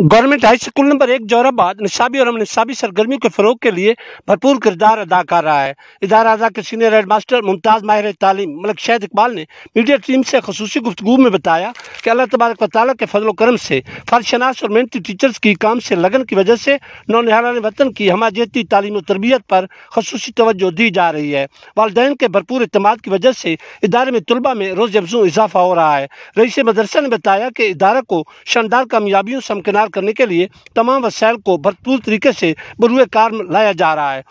government high school number एक जौराबाद निसाबी और निसाबी सरगर्मियों के फ़रोग के लिए भरपूर किरदार अदा कर रहा है इदारा अदा के सीनियर हेड मास्टर मुमताज़ माहिर तालीम मलिक शहद इकबाल ने मीडिया टीम से खसूसी गुफ्तु में बताया कि अल्लाह तबारक वाली के फजल करम से फर्शनास और मेहनती टीचर्स की काम से लगन की वजह से नौनिहालान वतन की हमाजती तालीम तरबियत पर खसूस तोज्जो दी जा रही है वालदेन के भरपूर अतमाद की वजह से इदारे में तलबा में रोज़ अफजू इजाफा हो रहा है रईस मदरसा ने बताया कि इदारा को शानदार कामयाबियों से करने के लिए तमाम वसायल को भरपूर तरीके से बुरुए कार लाया जा रहा है